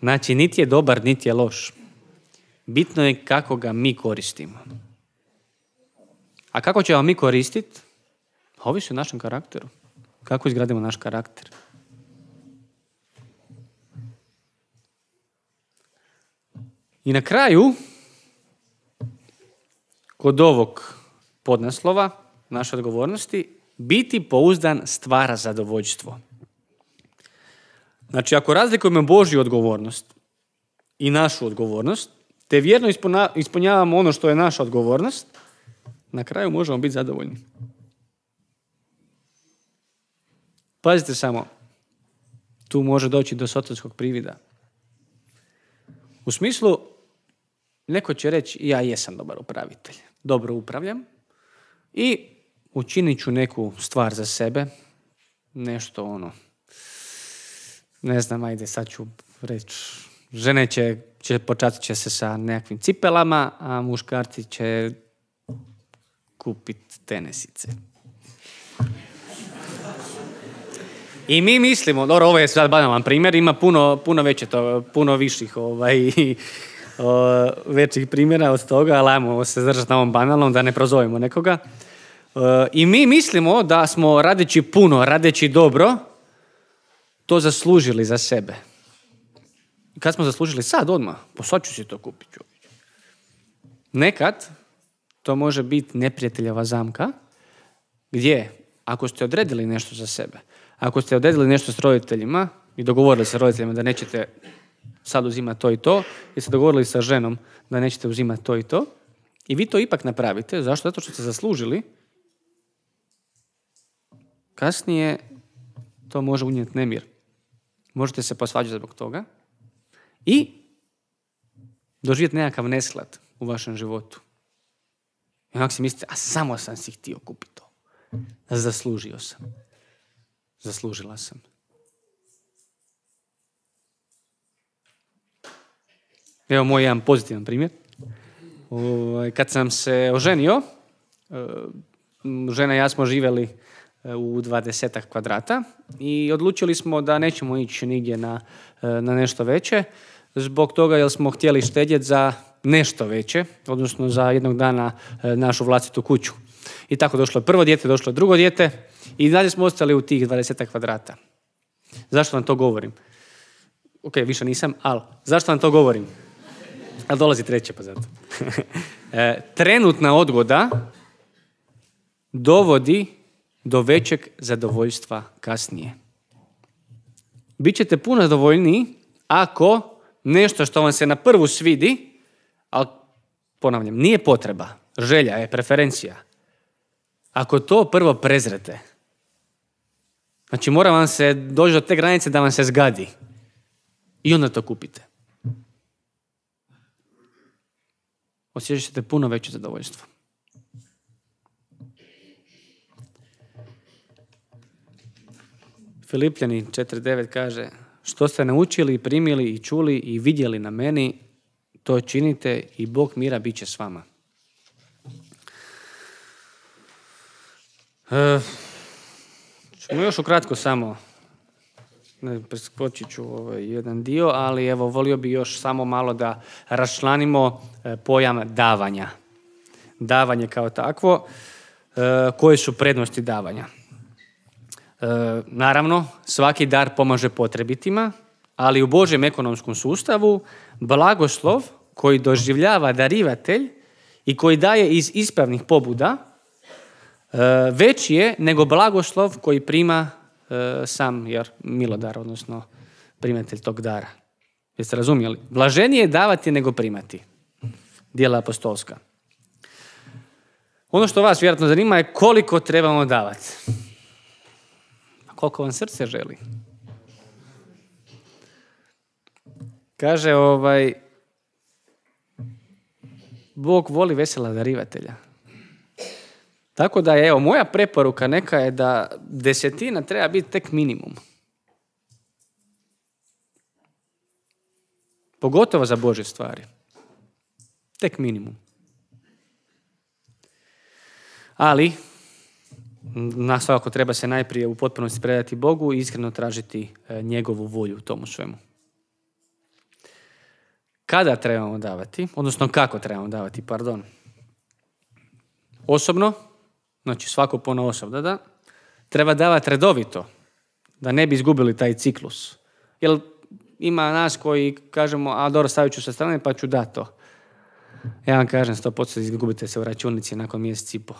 Znači, niti je dobar, niti je loš. Bitno je kako ga mi koristimo. A kako ćemo mi koristiti, ovisi o našem karakteru. Kako izgradimo naš karakter? I na kraju, kod ovog podnaslova, naše odgovornosti, biti pouzdan stvara zadovoljstvo. Znači, ako razlikujemo Božju odgovornost i našu odgovornost, te vjerno ispunjavamo ono što je naša odgovornost, na kraju možemo biti zadovoljni. Pazite samo, tu može doći do sotonskog privida. U smislu, neko će reći, ja jesam dobar upravitelj, dobro upravljam i učinit ću neku stvar za sebe, nešto ono, ne znam, ajde, sad ću reći, žene će, će počati će se sa nekakvim cipelama, a muškarci će kupiti tenesice. I mi mislimo, dobro, ovo je sad banalan primjer, ima puno, puno veće to, puno viših ovaj, [LAUGHS] većih primjera od toga, ali ajmo se zdržati na ovom banalnom da ne prozovimo nekoga. I mi mislimo da smo radeći puno, radeći dobro, to zaslužili za sebe. Kad smo zaslužili sad, odmah, po sad ću si to kupit ću. Nekad to može biti neprijateljeva zamka, gdje ako ste odredili nešto za sebe, ako ste odredili nešto s roditeljima i dogovorili sa roditeljima da nećete sad uzimati to i to, i ste dogovorili sa ženom da nećete uzimati to i to, i vi to ipak napravite, zašto? Zato što ste zaslužili, kasnije to može unijeti nemir. Možete se posvađati zbog toga i doživjeti nekakav nesklad u vašem životu. I onak si mislite, a samo sam si htio kupiti to. Zaslužio sam. Zaslužila sam. Evo moj jedan pozitivan primjer. Ovaj, kad sam se oženio, eh, žena i ja smo živjeli eh, u dvadesetak kvadrata i odlučili smo da nećemo ići nigdje na, eh, na nešto veće zbog toga jer smo htjeli štedjeti za nešto veće, odnosno za jednog dana našu vlastitu kuću. I tako došlo je prvo dijete, došlo je drugo dijete, i dalje smo ostali u tih 20 kvadrata. Zašto vam to govorim? Ok, više nisam, ali zašto vam to govorim? a dolazi treće, pa zato. [LAUGHS] E, trenutna odgoda dovodi do većeg zadovoljstva kasnije. Bićete puno zadovoljniji ako nešto što vam se na prvu svidi, ali ponavljam, nije potreba, želja je, preferencija. Ako to prvo prezrete, Znači mora vam se doći do te granice da vam se zgadi. I onda to kupite. Osjećate puno veće zadovoljstvo. Filipljani 4.9 kaže Što ste naučili, i primili i čuli i vidjeli na meni, to činite i Bog mira bit će s vama. E, Čemo još ukratko samo, ne, preskočit ću ovaj jedan dio, ali evo, volio bi još samo malo da raščlanimo e, pojam davanja. Davanje kao takvo, e, koje su prednosti davanja. E, naravno, svaki dar pomaže potrebitima, ali u Božem ekonomskom sustavu blagoslov koji doživljava darivatelj i koji daje iz ispravnih pobuda, E, veći je nego blagoslov koji prima e, sam jer milodar, odnosno primatelj tog dara. Jeste razumjeli? Blaženije je davati nego primati. Dijela apostolska. Ono što vas vjerojatno zanima je koliko trebamo davati. A koliko vam srce želi? Kaže ovaj, Bog voli vesela darivatelja. Tako da evo, moja preporuka neka je da desetina treba biti tek minimum. Pogotovo za Bože stvari. Tek minimum. Ali, na svakako treba se najprije u potpunosti predati Bogu i iskreno tražiti e, njegovu volju u tomu svemu. Kada trebamo davati, odnosno kako trebamo davati, pardon. Osobno, znači svako osob, da, da, treba davati redovito, da ne bi izgubili taj ciklus. Jer ima nas koji kažemo, a dobro, stavit ću sa strane pa ću dati to. Ja vam kažem, 100% izgubite se u računici nakon mjesec i po.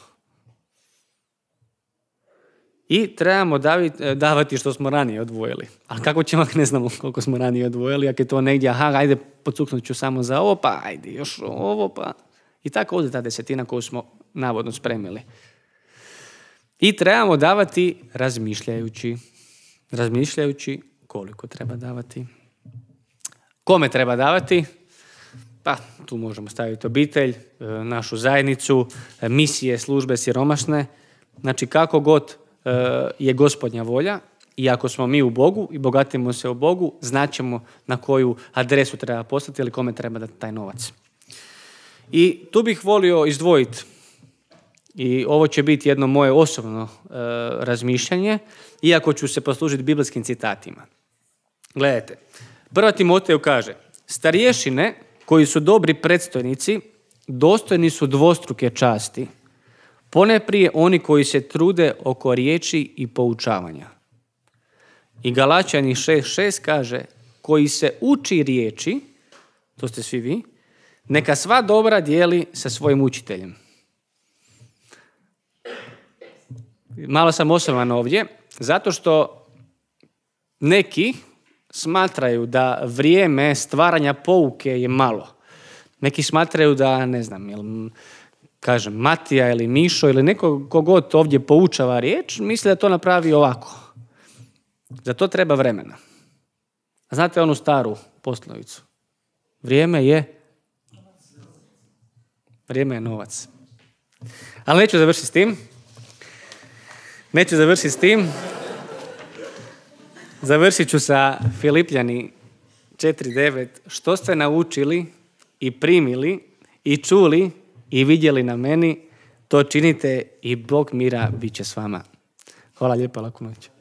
I trebamo e, davati što smo ranije odvojili. A kako ćemo, ne znamo koliko smo ranije odvojili, ako je to negdje, aha, ajde, pocuknut ću samo za ovo, pa ajde, još ovo, pa... I tako ovdje ta desetina koju smo navodno spremili. I trebamo davati razmišljajući. Razmišljajući koliko treba davati. Kome treba davati? Pa, tu možemo staviti obitelj, e, našu zajednicu, e, misije, službe, siromašne. Znači, kako god e, je gospodnja volja, i ako smo mi u Bogu i bogatimo se u Bogu, znaćemo na koju adresu treba postati ili kome treba dati taj novac. I tu bih volio izdvojiti i ovo će biti jedno moje osobno e, razmišljanje, iako ću se poslužiti biblijskim citatima. Gledajte, prva Timoteju kaže, starješine koji su dobri predstojnici, dostojni su dvostruke časti, prije oni koji se trude oko riječi i poučavanja. I Galačani 6.6 kaže, koji se uči riječi, to ste svi vi, neka sva dobra dijeli sa svojim učiteljem. Malo sam osoban ovdje, zato što neki smatraju da vrijeme stvaranja pouke je malo. Neki smatraju da, ne znam, jel, kažem, Matija ili Mišo ili neko kogod ovdje poučava riječ, misli da to napravi ovako. Za to treba vremena. Znate onu staru poslovicu? Vrijeme je... Vrijeme je novac. Ali neću završiti s tim. Neću završiti s tim. Završit ću sa Filipljani 4.9. Što ste naučili i primili i čuli i vidjeli na meni, to činite i Bog mira bit će s vama. Hvala lijepa, laku